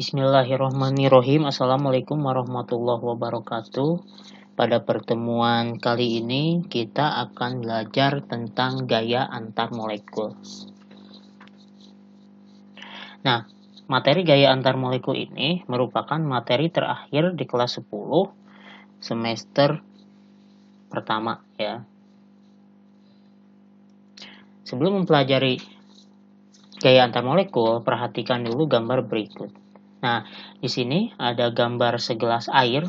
Bismillahirrahmanirrahim. Assalamualaikum warahmatullahi wabarakatuh. Pada pertemuan kali ini kita akan belajar tentang gaya antar molekul. Nah, materi gaya antar molekul ini merupakan materi terakhir di kelas 10 semester pertama ya. Sebelum mempelajari gaya antar molekul, perhatikan dulu gambar berikut. Nah, di sini ada gambar segelas air.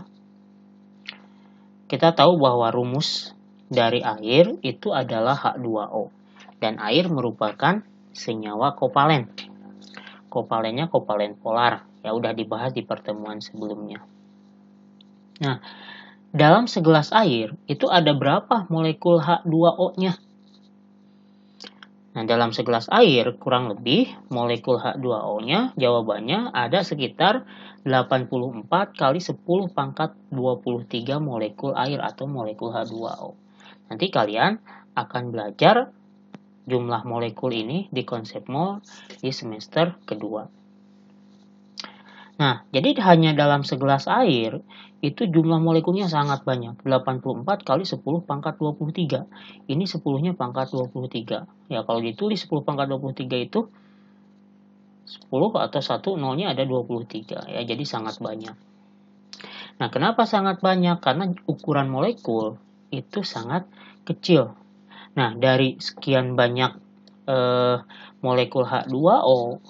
Kita tahu bahwa rumus dari air itu adalah H2O dan air merupakan senyawa kovalen. Kopalennya kovalen polar, ya udah dibahas di pertemuan sebelumnya. Nah, dalam segelas air itu ada berapa molekul H2O-nya? Nah, dalam segelas air kurang lebih molekul H2O-nya jawabannya ada sekitar 84 kali 10 pangkat 23 molekul air atau molekul H2O. Nanti kalian akan belajar jumlah molekul ini di konsep mol di semester kedua. Nah, jadi hanya dalam segelas air itu jumlah molekulnya sangat banyak, 84 kali 10 pangkat 23. Ini 10-nya pangkat 23. Ya, kalau ditulis 10 pangkat 23 itu 10 atau 1 nolnya ada 23 ya, jadi sangat banyak. Nah, kenapa sangat banyak? Karena ukuran molekul itu sangat kecil. Nah, dari sekian banyak eh, molekul H2O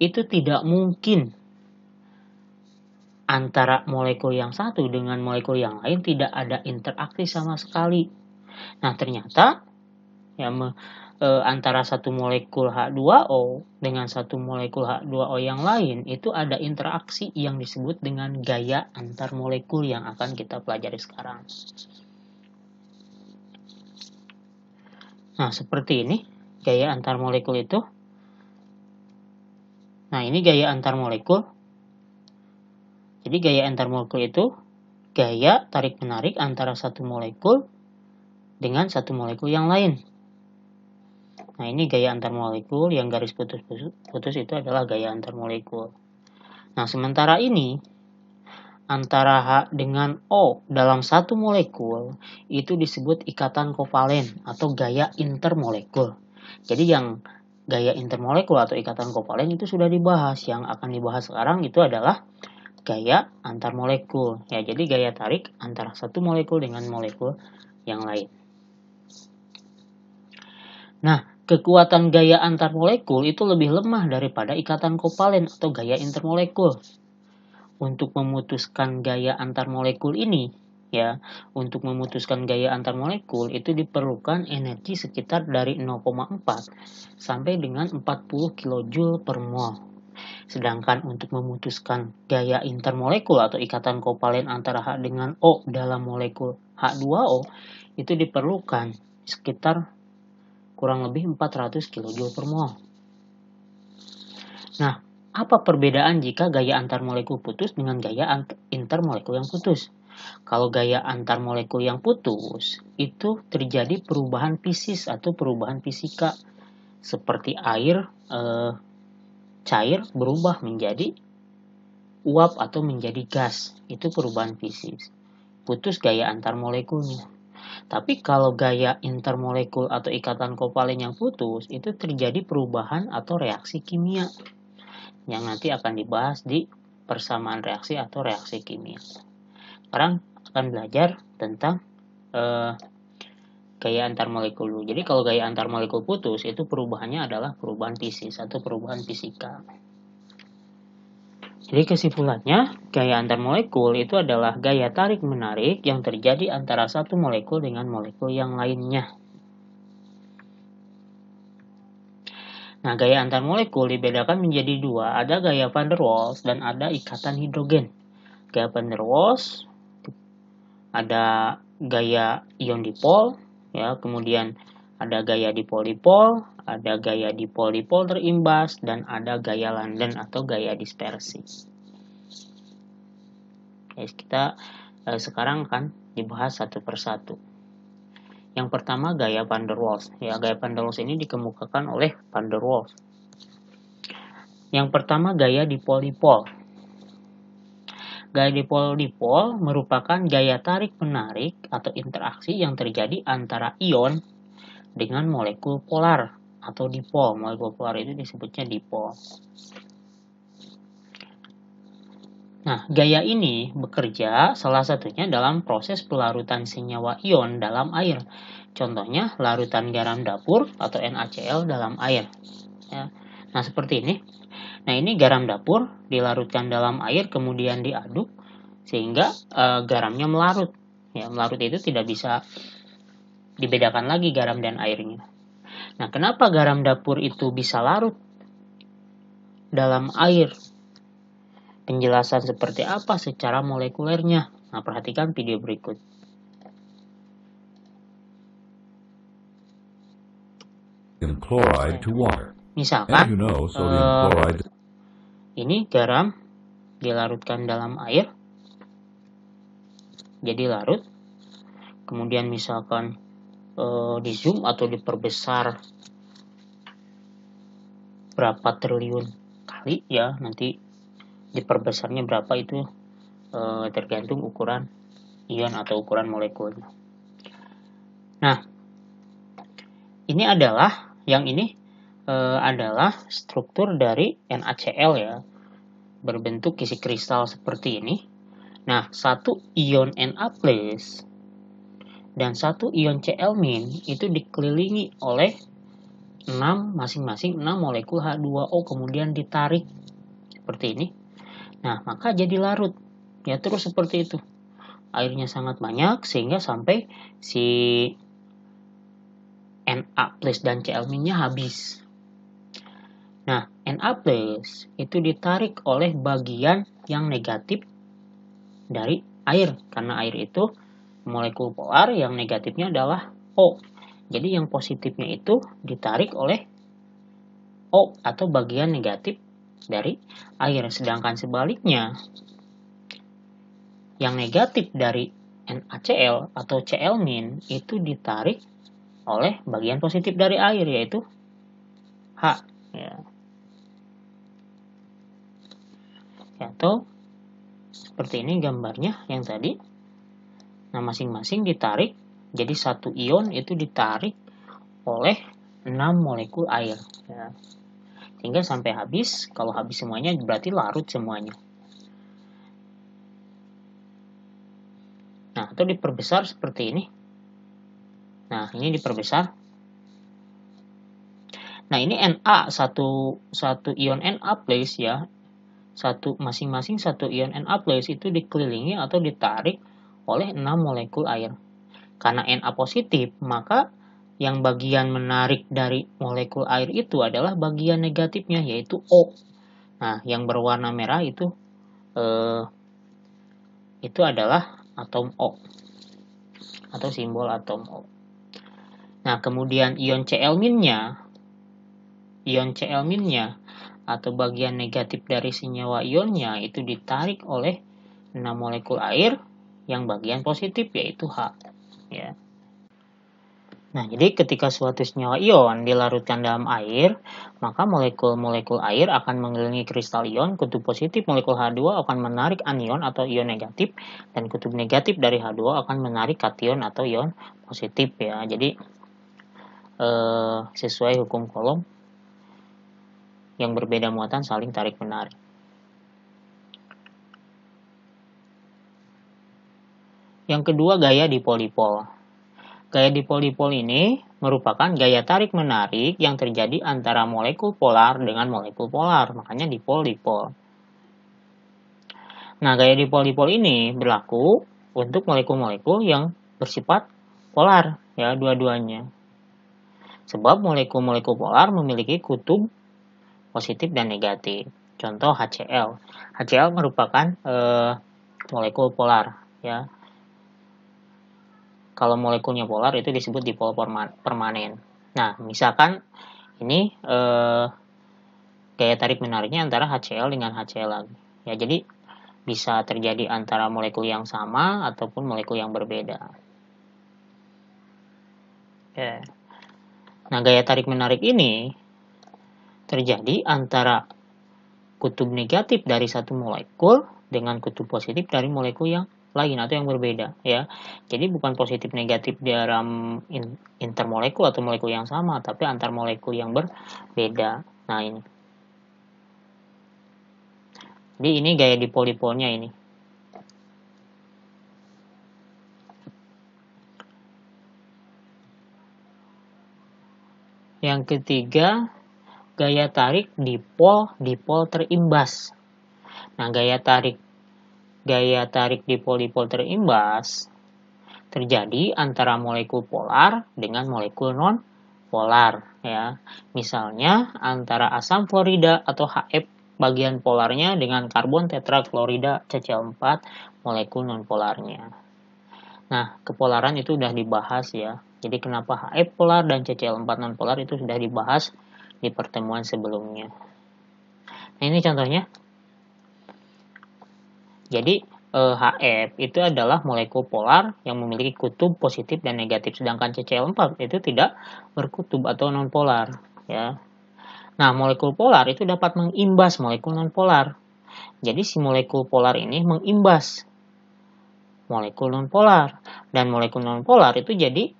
itu tidak mungkin antara molekul yang satu dengan molekul yang lain tidak ada interaksi sama sekali. Nah, ternyata ya me, e, antara satu molekul H2O dengan satu molekul H2O yang lain itu ada interaksi yang disebut dengan gaya antar molekul yang akan kita pelajari sekarang. Nah, seperti ini gaya antar molekul itu. Nah, ini gaya antar molekul jadi gaya antar itu gaya tarik menarik antara satu molekul dengan satu molekul yang lain. Nah ini gaya antar yang garis putus-putus itu adalah gaya antar Nah sementara ini antara H dengan O dalam satu molekul itu disebut ikatan kovalen atau gaya intermolekul. Jadi yang gaya intermolekul atau ikatan kovalen itu sudah dibahas. Yang akan dibahas sekarang itu adalah gaya antar molekul. Ya, jadi gaya tarik antara satu molekul dengan molekul yang lain. Nah, kekuatan gaya antar molekul itu lebih lemah daripada ikatan kovalen atau gaya intermolekul. Untuk memutuskan gaya antar molekul ini, ya, untuk memutuskan gaya antar molekul itu diperlukan energi sekitar dari 0,4 sampai dengan 40 kJ per mol. Sedangkan untuk memutuskan gaya intermolekul atau ikatan kovalen antara H dengan O dalam molekul H2O itu diperlukan sekitar kurang lebih 400 kJ per mol. Nah, apa perbedaan jika gaya antar molekul putus dengan gaya intermolekul yang putus? Kalau gaya antar molekul yang putus, itu terjadi perubahan fisis atau perubahan fisika seperti air eh, cair berubah menjadi uap atau menjadi gas. Itu perubahan fisik. Putus gaya antar molekulnya. Tapi kalau gaya intermolekul atau ikatan kovalen yang putus, itu terjadi perubahan atau reaksi kimia yang nanti akan dibahas di persamaan reaksi atau reaksi kimia. Sekarang akan belajar tentang eh, gaya antar molekul dulu. Jadi kalau gaya antar molekul putus itu perubahannya adalah perubahan fisik, atau perubahan fisika. Jadi kesimpulannya, gaya antar molekul itu adalah gaya tarik-menarik yang terjadi antara satu molekul dengan molekul yang lainnya. Nah, gaya antar molekul dibedakan menjadi dua, ada gaya van der Waals dan ada ikatan hidrogen. Gaya van der Waals ada gaya ion dipol ya kemudian ada gaya dipolipol, ada gaya dipolipol terimbas, dan ada gaya London atau gaya dispersi. Guys, kita eh, sekarang kan dibahas satu persatu. Yang pertama gaya Van der Waals. Ya, gaya Van der Waals ini dikemukakan oleh Van der Waals. Yang pertama gaya dipolipol. Gaya dipol-dipol merupakan gaya tarik-menarik atau interaksi yang terjadi antara ion dengan molekul polar atau dipol. Molekul polar itu disebutnya dipol. Nah, gaya ini bekerja salah satunya dalam proses pelarutan senyawa ion dalam air. Contohnya larutan garam dapur atau NaCl dalam air. Ya. Nah, seperti ini. Nah, ini garam dapur dilarutkan dalam air kemudian diaduk sehingga e, garamnya melarut. Ya, melarut itu tidak bisa dibedakan lagi garam dan airnya. Nah, kenapa garam dapur itu bisa larut dalam air? Penjelasan seperti apa secara molekulernya? Nah, perhatikan video berikut. Chloride to water. Misalkan you know, uh, ini garam dilarutkan dalam air jadi larut kemudian misalkan uh, di zoom atau diperbesar berapa triliun kali ya nanti diperbesarnya berapa itu uh, tergantung ukuran ion atau ukuran molekulnya. Nah, ini adalah yang ini Eh, adalah struktur dari NaCl ya berbentuk kisi kristal seperti ini. Nah, satu ion Na+ dan satu ion Cl- itu dikelilingi oleh 6 masing-masing 6 molekul H2O kemudian ditarik seperti ini. Nah, maka jadi larut. Ya terus seperti itu. Airnya sangat banyak sehingga sampai si Na plus dan Cl-nya habis. NA plus itu ditarik oleh bagian yang negatif dari air karena air itu molekul polar yang negatifnya adalah O. Jadi yang positifnya itu ditarik oleh O atau bagian negatif dari air. Sedangkan sebaliknya yang negatif dari NaCl atau Cl- itu ditarik oleh bagian positif dari air yaitu H. atau seperti ini gambarnya yang tadi nah masing-masing ditarik jadi satu ion itu ditarik oleh 6 molekul air ya. sehingga sampai habis kalau habis semuanya berarti larut semuanya nah atau diperbesar seperti ini nah ini diperbesar nah ini Na satu satu ion Na plus ya satu masing-masing satu ion Na+ itu dikelilingi atau ditarik oleh enam molekul air. Karena Na positif, maka yang bagian menarik dari molekul air itu adalah bagian negatifnya yaitu O. Nah, yang berwarna merah itu eh, itu adalah atom O atau simbol atom O. Nah, kemudian ion Cl minnya ion Cl minnya atau bagian negatif dari senyawa ionnya itu ditarik oleh 6 molekul air yang bagian positif yaitu H ya. Nah, jadi ketika suatu senyawa ion dilarutkan dalam air, maka molekul-molekul air akan mengelilingi kristal ion, kutub positif molekul H2 akan menarik anion atau ion negatif, dan kutub negatif dari H2 akan menarik kation atau ion positif ya. Jadi, eh, sesuai hukum kolom, yang berbeda muatan saling tarik menarik. Yang kedua gaya dipol-dipol. Gaya dipol-dipol ini merupakan gaya tarik menarik yang terjadi antara molekul polar dengan molekul polar, makanya dipol-dipol. Nah, gaya dipol-dipol ini berlaku untuk molekul-molekul yang bersifat polar, ya dua-duanya. Sebab molekul-molekul polar memiliki kutub positif dan negatif. Contoh HCl. HCl merupakan eh, molekul polar, ya. Kalau molekulnya polar itu disebut dipol permanen. Nah, misalkan ini eh, gaya tarik menariknya antara HCl dengan HCl lagi. Ya, jadi bisa terjadi antara molekul yang sama ataupun molekul yang berbeda. Oke. Ya. Nah, gaya tarik menarik ini terjadi antara kutub negatif dari satu molekul dengan kutub positif dari molekul yang lain atau yang berbeda ya. Jadi bukan positif negatif di dalam intermolekul atau molekul yang sama, tapi antar molekul yang berbeda. Nah ini. Jadi ini gaya dipolipolnya ini. Yang ketiga, gaya tarik dipol dipol terimbas. Nah, gaya tarik gaya tarik dipol dipol terimbas terjadi antara molekul polar dengan molekul non polar ya. Misalnya antara asam florida atau HF bagian polarnya dengan karbon tetraklorida ccl 4 molekul non polarnya. Nah, kepolaran itu sudah dibahas ya. Jadi kenapa HF polar dan CCl4 non polar itu sudah dibahas di pertemuan sebelumnya. Nah, ini contohnya. Jadi, HF eh, itu adalah molekul polar yang memiliki kutub positif dan negatif, sedangkan CCl4 itu tidak berkutub atau nonpolar. Ya. Nah, molekul polar itu dapat mengimbas molekul nonpolar. Jadi, si molekul polar ini mengimbas molekul nonpolar. Dan molekul nonpolar itu jadi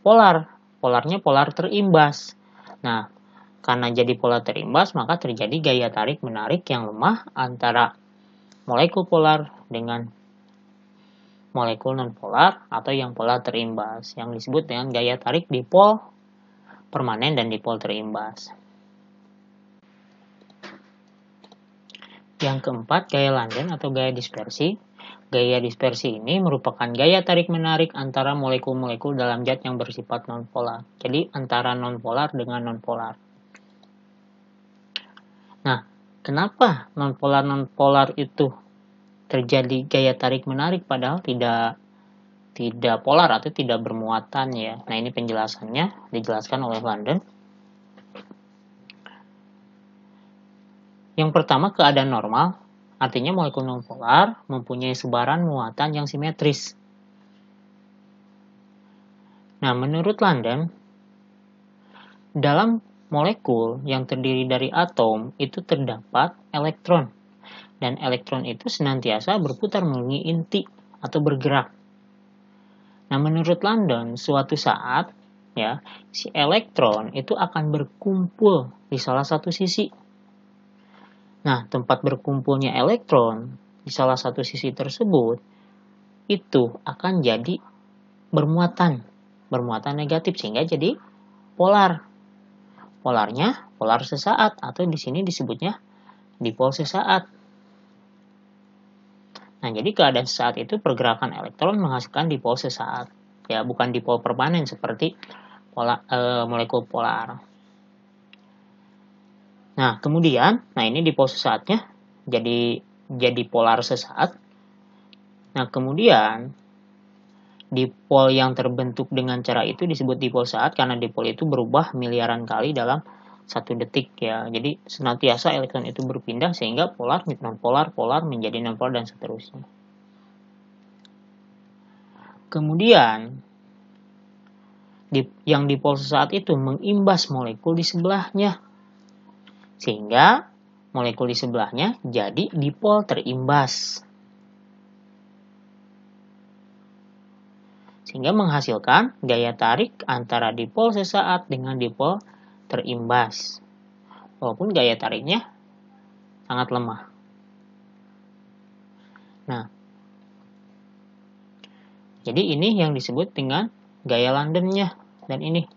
polar. Polarnya polar terimbas. Nah, karena jadi pola terimbas, maka terjadi gaya tarik menarik yang lemah antara molekul polar dengan molekul nonpolar atau yang pola terimbas, yang disebut dengan gaya tarik dipol permanen dan dipol terimbas. Yang keempat, gaya London atau gaya dispersi. Gaya dispersi ini merupakan gaya tarik-menarik antara molekul-molekul dalam zat yang bersifat nonpolar. Jadi antara nonpolar dengan nonpolar. Nah, kenapa nonpolar-nonpolar itu terjadi gaya tarik menarik padahal tidak tidak polar atau tidak bermuatan ya. Nah, ini penjelasannya dijelaskan oleh London. Yang pertama, keadaan normal, artinya molekul nonpolar mempunyai sebaran muatan yang simetris. Nah, menurut London, dalam molekul yang terdiri dari atom itu terdapat elektron. Dan elektron itu senantiasa berputar mengelilingi inti atau bergerak. Nah, menurut London, suatu saat ya, si elektron itu akan berkumpul di salah satu sisi. Nah, tempat berkumpulnya elektron di salah satu sisi tersebut itu akan jadi bermuatan, bermuatan negatif sehingga jadi polar polarnya polar sesaat atau di sini disebutnya dipol sesaat. Nah, jadi keadaan sesaat itu pergerakan elektron menghasilkan dipol sesaat. Ya, bukan dipol permanen seperti pola, e, molekul polar. Nah, kemudian, nah ini dipol sesaatnya jadi jadi polar sesaat. Nah, kemudian dipol yang terbentuk dengan cara itu disebut dipol saat karena dipol itu berubah miliaran kali dalam satu detik ya. Jadi senantiasa elektron itu berpindah sehingga polar, nonpolar, polar polar menjadi nonpolar dan seterusnya. Kemudian yang dipol saat itu mengimbas molekul di sebelahnya sehingga molekul di sebelahnya jadi dipol terimbas. sehingga menghasilkan gaya tarik antara dipol sesaat dengan dipol terimbas walaupun gaya tariknya sangat lemah. Nah, jadi ini yang disebut dengan gaya Londonnya dan ini.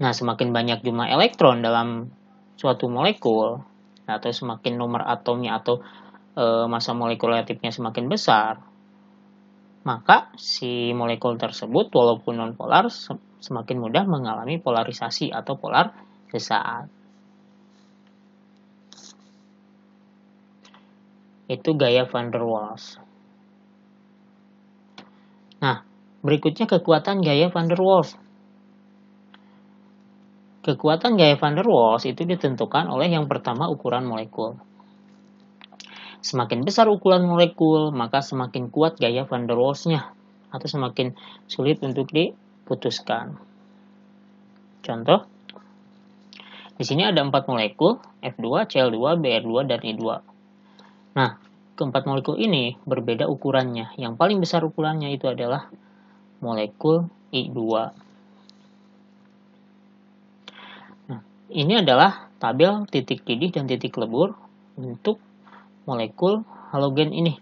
Nah, semakin banyak jumlah elektron dalam suatu molekul atau semakin nomor atomnya atau e, eh, masa molekul relatifnya semakin besar, maka si molekul tersebut walaupun nonpolar semakin mudah mengalami polarisasi atau polar sesaat. Itu gaya van der Waals. Nah, berikutnya kekuatan gaya van der Waals. Kekuatan gaya van der Waals itu ditentukan oleh yang pertama ukuran molekul. Semakin besar ukuran molekul, maka semakin kuat gaya van der Waals-nya atau semakin sulit untuk diputuskan. Contoh, di sini ada empat molekul, F2, Cl2, Br2, dan i 2 Nah, keempat molekul ini berbeda ukurannya. Yang paling besar ukurannya itu adalah molekul I2. Nah, ini adalah tabel titik didih dan titik lebur untuk molekul halogen ini.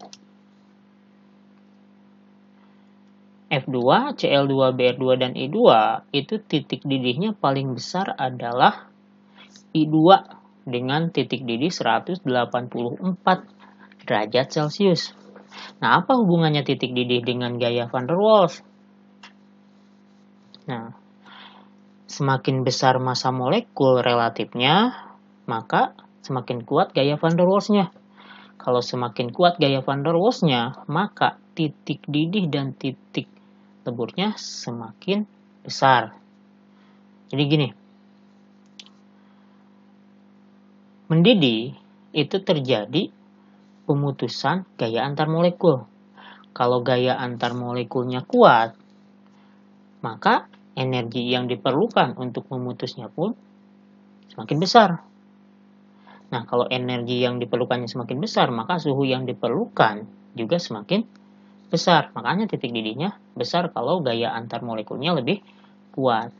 F2, Cl2, Br2, dan I2 itu titik didihnya paling besar adalah I2 dengan titik didih 184 derajat Celcius. Nah, apa hubungannya titik didih dengan gaya van der Waals? Nah, semakin besar masa molekul relatifnya, maka semakin kuat gaya van der Waals-nya. Kalau semakin kuat gaya van der Waals-nya, maka titik didih dan titik leburnya semakin besar. Jadi gini, mendidih itu terjadi pemutusan gaya antar molekul. Kalau gaya antar molekulnya kuat, maka energi yang diperlukan untuk memutusnya pun semakin besar. Nah, kalau energi yang diperlukannya semakin besar, maka suhu yang diperlukan juga semakin besar. Makanya titik didihnya besar kalau gaya antar molekulnya lebih kuat.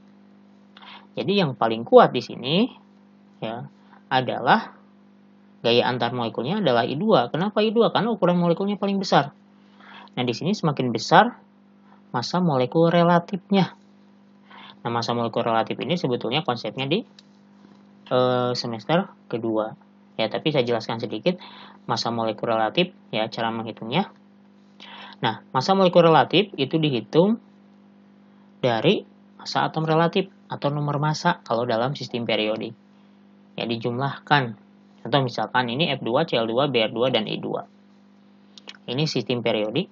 Jadi yang paling kuat di sini ya adalah gaya antar molekulnya adalah I2. Kenapa I2? Karena ukuran molekulnya paling besar. Nah, di sini semakin besar masa molekul relatifnya. Nah, masa molekul relatif ini sebetulnya konsepnya di Eh, semester kedua. Ya, tapi saya jelaskan sedikit masa molekul relatif ya cara menghitungnya. Nah, masa molekul relatif itu dihitung dari masa atom relatif atau nomor masa kalau dalam sistem periodik. Ya, dijumlahkan. Contoh misalkan ini F2, Cl2, Br2, dan E2. Ini sistem periodik.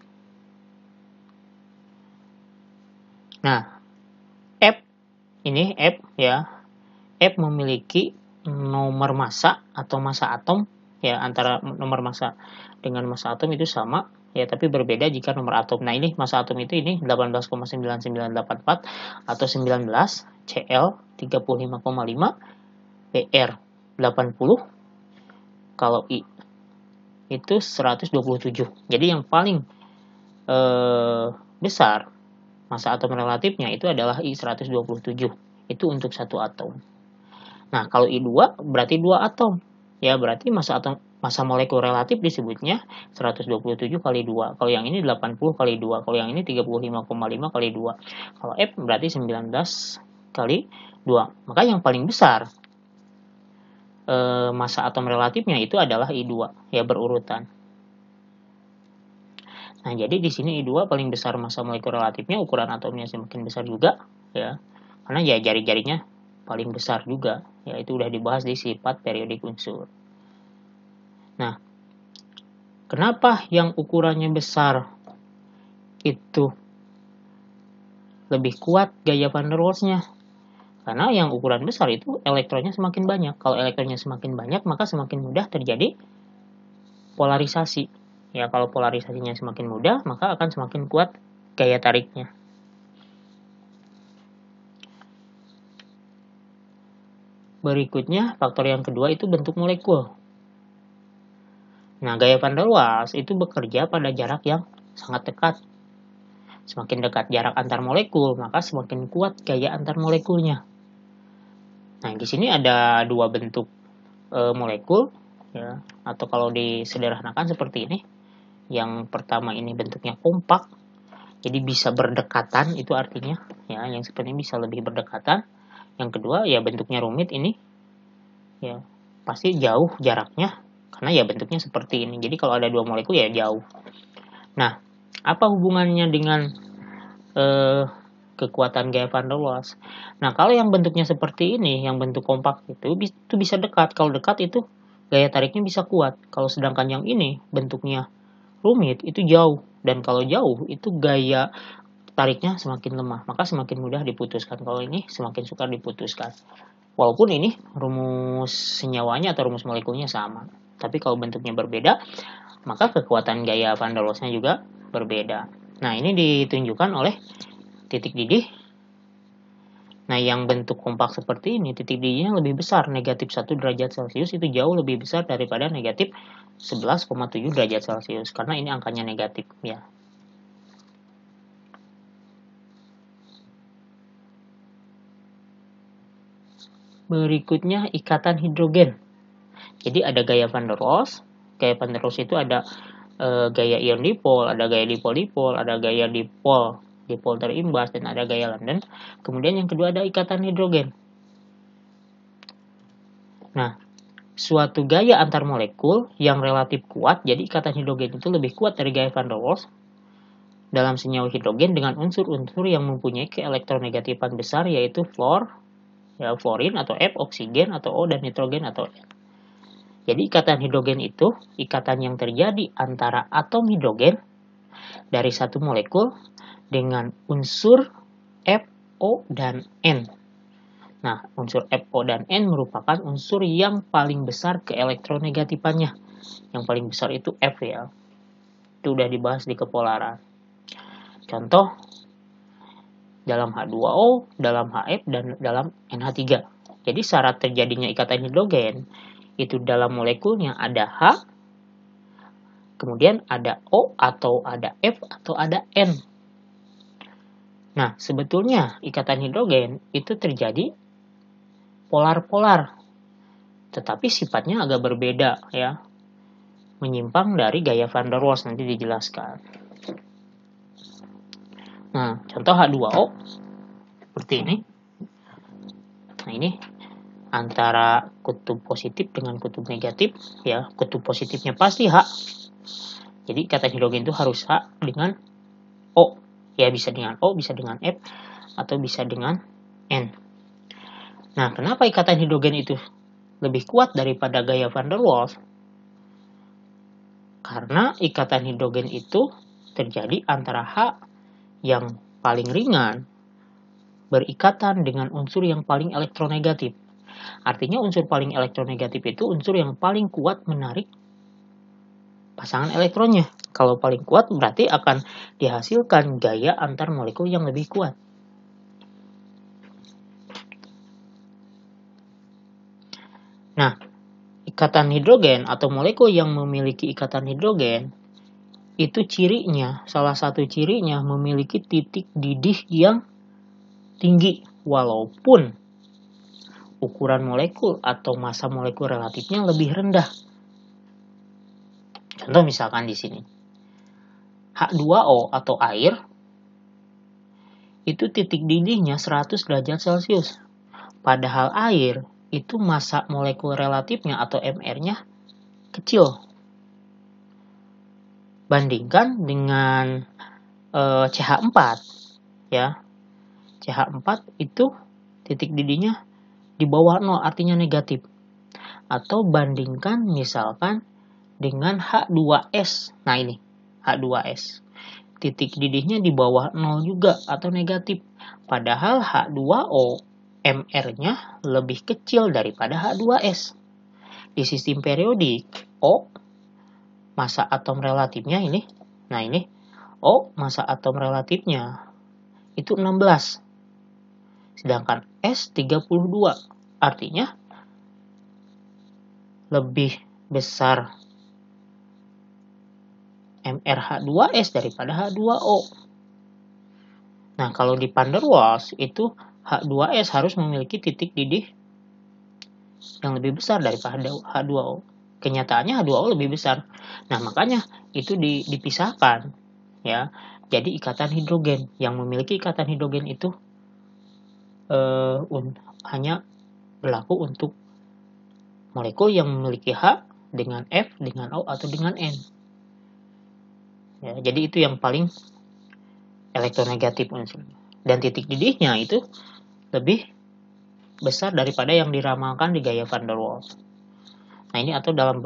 Nah, F ini F ya F memiliki nomor massa atau massa atom ya antara nomor massa dengan massa atom itu sama ya tapi berbeda jika nomor atom. Nah, ini massa atom itu ini 18,9984 atau 19 Cl 35,5 Pr 80 kalau I itu 127. Jadi yang paling eh, besar massa atom relatifnya itu adalah I 127. Itu untuk satu atom. Nah, kalau I2 berarti dua atom. Ya, berarti masa atom masa molekul relatif disebutnya 127 kali 2. Kalau yang ini 80 kali 2. Kalau yang ini 35,5 kali 2. Kalau F berarti 19 kali 2. Maka yang paling besar e, masa atom relatifnya itu adalah I2 ya berurutan. Nah, jadi di sini I2 paling besar masa molekul relatifnya, ukuran atomnya semakin besar juga ya. Karena ya jari-jarinya paling besar juga, yaitu udah dibahas di sifat periodik unsur. Nah, kenapa yang ukurannya besar itu lebih kuat gaya van der Waals-nya? Karena yang ukuran besar itu elektronnya semakin banyak. Kalau elektronnya semakin banyak, maka semakin mudah terjadi polarisasi. Ya, kalau polarisasinya semakin mudah, maka akan semakin kuat gaya tariknya. Berikutnya, faktor yang kedua itu bentuk molekul. Nah, gaya van der Waals itu bekerja pada jarak yang sangat dekat. Semakin dekat jarak antar molekul, maka semakin kuat gaya antar molekulnya. Nah, di sini ada dua bentuk e, molekul, ya, atau kalau disederhanakan seperti ini. Yang pertama ini bentuknya kompak, jadi bisa berdekatan, itu artinya, ya, yang seperti ini bisa lebih berdekatan yang kedua ya bentuknya rumit ini ya pasti jauh jaraknya karena ya bentuknya seperti ini jadi kalau ada dua molekul ya jauh nah apa hubungannya dengan eh, kekuatan gaya van der Waals nah kalau yang bentuknya seperti ini yang bentuk kompak itu itu bisa dekat kalau dekat itu gaya tariknya bisa kuat kalau sedangkan yang ini bentuknya rumit itu jauh dan kalau jauh itu gaya tariknya semakin lemah, maka semakin mudah diputuskan. Kalau ini semakin sukar diputuskan. Walaupun ini rumus senyawanya atau rumus molekulnya sama, tapi kalau bentuknya berbeda, maka kekuatan gaya van der Waals-nya juga berbeda. Nah, ini ditunjukkan oleh titik didih. Nah, yang bentuk kompak seperti ini, titik didihnya lebih besar, negatif 1 derajat Celcius itu jauh lebih besar daripada negatif 11,7 derajat Celcius, karena ini angkanya negatif ya. berikutnya ikatan hidrogen. Jadi ada gaya Van der Waals, gaya Van der Waals itu ada e, gaya ion dipol, ada gaya dipol-dipol, ada gaya dipol dipol terimbas dan ada gaya London. Kemudian yang kedua ada ikatan hidrogen. Nah, suatu gaya antar molekul yang relatif kuat, jadi ikatan hidrogen itu lebih kuat dari gaya Van der Waals dalam senyawa hidrogen dengan unsur-unsur yang mempunyai keelektronegatifan besar yaitu fluor, ya, fluorin atau F, oksigen atau O, dan nitrogen atau N. Jadi ikatan hidrogen itu ikatan yang terjadi antara atom hidrogen dari satu molekul dengan unsur F, O, dan N. Nah, unsur F, O, dan N merupakan unsur yang paling besar ke elektronegatifannya. Yang paling besar itu F ya. Itu udah dibahas di kepolaran. Contoh, dalam H2O, dalam HF, dan dalam NH3. Jadi syarat terjadinya ikatan hidrogen itu dalam molekulnya ada H, kemudian ada O atau ada F atau ada N. Nah, sebetulnya ikatan hidrogen itu terjadi polar-polar, tetapi sifatnya agak berbeda ya, menyimpang dari gaya van der Waals nanti dijelaskan. Nah, contoh H2O seperti ini. Nah, ini antara kutub positif dengan kutub negatif ya kutub positifnya pasti H jadi kata hidrogen itu harus H dengan O ya bisa dengan O bisa dengan F atau bisa dengan N nah kenapa ikatan hidrogen itu lebih kuat daripada gaya van der Waals karena ikatan hidrogen itu terjadi antara H yang paling ringan berikatan dengan unsur yang paling elektronegatif. Artinya unsur paling elektronegatif itu unsur yang paling kuat menarik pasangan elektronnya. Kalau paling kuat berarti akan dihasilkan gaya antar molekul yang lebih kuat. Nah, ikatan hidrogen atau molekul yang memiliki ikatan hidrogen itu cirinya, salah satu cirinya memiliki titik didih yang tinggi walaupun ukuran molekul atau masa molekul relatifnya lebih rendah. Contoh misalkan di sini. H2O atau air itu titik didihnya 100 derajat Celcius. Padahal air itu masa molekul relatifnya atau MR-nya kecil bandingkan dengan e, eh, CH4 ya CH4 itu titik didihnya di bawah 0 artinya negatif atau bandingkan misalkan dengan H2S nah ini H2S titik didihnya di bawah 0 juga atau negatif padahal H2O MR-nya lebih kecil daripada H2S di sistem periodik O masa atom relatifnya ini. Nah, ini oh, masa atom relatifnya itu 16. Sedangkan S 32. Artinya lebih besar MRH2S daripada H2O. Nah, kalau di van der Waals itu H2S harus memiliki titik didih yang lebih besar daripada H2O kenyataannya H2O lebih besar. Nah, makanya itu dipisahkan ya. Jadi ikatan hidrogen yang memiliki ikatan hidrogen itu eh, un, hanya berlaku untuk molekul yang memiliki H dengan F, dengan O atau dengan N. Ya, jadi itu yang paling elektronegatif unsur Dan titik didihnya itu lebih besar daripada yang diramalkan di gaya van der Waals. Nah ini atau dalam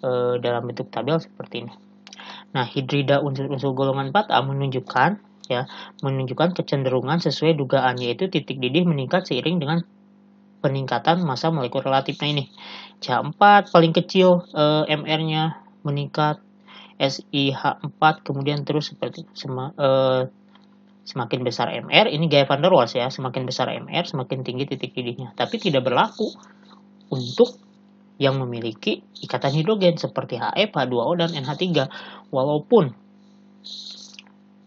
e, dalam bentuk tabel seperti ini. Nah hidrida unsur-unsur golongan 4A menunjukkan ya menunjukkan kecenderungan sesuai dugaan yaitu titik didih meningkat seiring dengan peningkatan masa molekul relatif. Nah ini CH4 paling kecil e, eh, MR-nya meningkat SIH4 kemudian terus seperti sema, e, semakin besar MR ini gaya van der Waals ya semakin besar MR semakin tinggi titik didihnya tapi tidak berlaku untuk yang memiliki ikatan hidrogen seperti He, H2O, dan NH3. Walaupun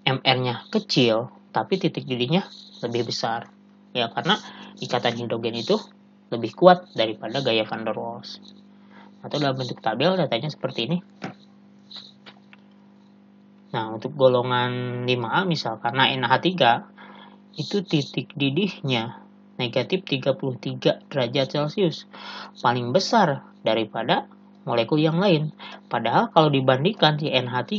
MR-nya kecil, tapi titik didihnya lebih besar. Ya, karena ikatan hidrogen itu lebih kuat daripada gaya van der Waals. Atau dalam bentuk tabel datanya seperti ini. Nah, untuk golongan 5A misal, karena NH3 itu titik didihnya negatif 33 derajat Celcius, paling besar daripada molekul yang lain. Padahal kalau dibandingkan si NH3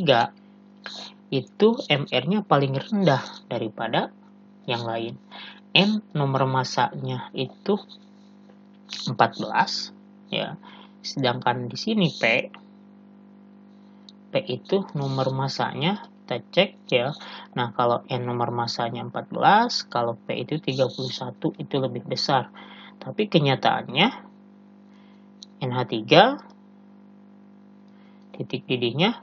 itu MR-nya paling rendah daripada yang lain. N nomor masanya itu 14 ya. Sedangkan di sini P P itu nomor masanya kita cek ya. Nah, kalau N nomor masanya 14, kalau P itu 31 itu lebih besar. Tapi kenyataannya NH3 titik didihnya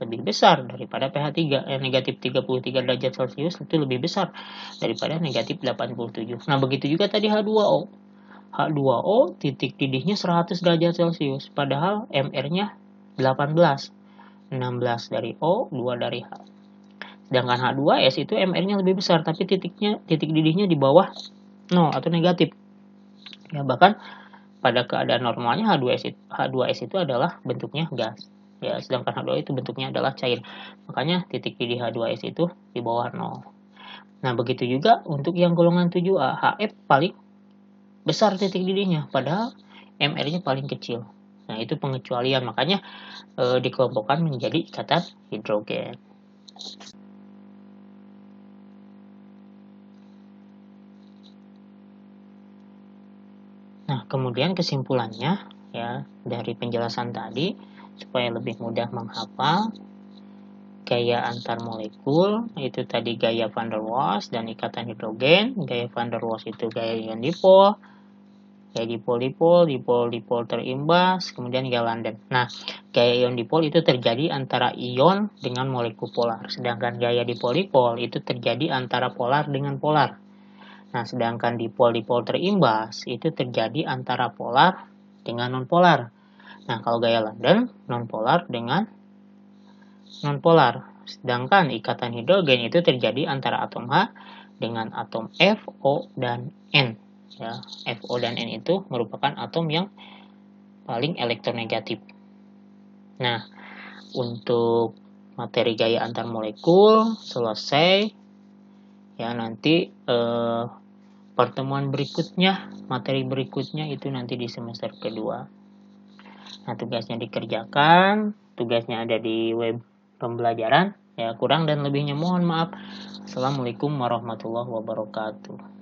lebih besar daripada pH 3 eh, negatif 33 derajat Celcius itu lebih besar daripada negatif 87. Nah, begitu juga tadi H2O. H2O titik didihnya 100 derajat Celcius, padahal MR-nya 18. 16 dari O, 2 dari H. Sedangkan H2S itu MR-nya lebih besar, tapi titiknya titik didihnya di bawah 0 atau negatif. Ya, bahkan pada keadaan normalnya H2S itu, H2S itu adalah bentuknya gas. Ya, sedangkan H2O itu bentuknya adalah cair. Makanya titik didih H2S itu di bawah 0. Nah, begitu juga untuk yang golongan 7A, HF paling besar titik didihnya, padahal MR-nya paling kecil. Nah, itu pengecualian, makanya e, dikelompokkan menjadi ikatan hidrogen. Nah, kemudian kesimpulannya ya dari penjelasan tadi supaya lebih mudah menghafal gaya antar molekul itu tadi gaya van der Waals dan ikatan hidrogen, gaya van der Waals itu gaya ion dipol, kayak dipol-dipol, dipol-dipol terimbas, kemudian landen. Nah, gaya ion dipol itu terjadi antara ion dengan molekul polar, sedangkan gaya dipol-dipol itu terjadi antara polar dengan polar. Nah, sedangkan dipol-dipol terimbas itu terjadi antara polar dengan nonpolar. Nah, kalau gaya London, nonpolar dengan nonpolar. Sedangkan ikatan hidrogen itu terjadi antara atom H dengan atom F, O, dan N ya FO dan N itu merupakan atom yang paling elektronegatif. Nah, untuk materi gaya antar molekul selesai ya nanti eh, pertemuan berikutnya, materi berikutnya itu nanti di semester kedua. Nah, tugasnya dikerjakan, tugasnya ada di web pembelajaran. Ya, kurang dan lebihnya mohon maaf. Assalamualaikum warahmatullahi wabarakatuh.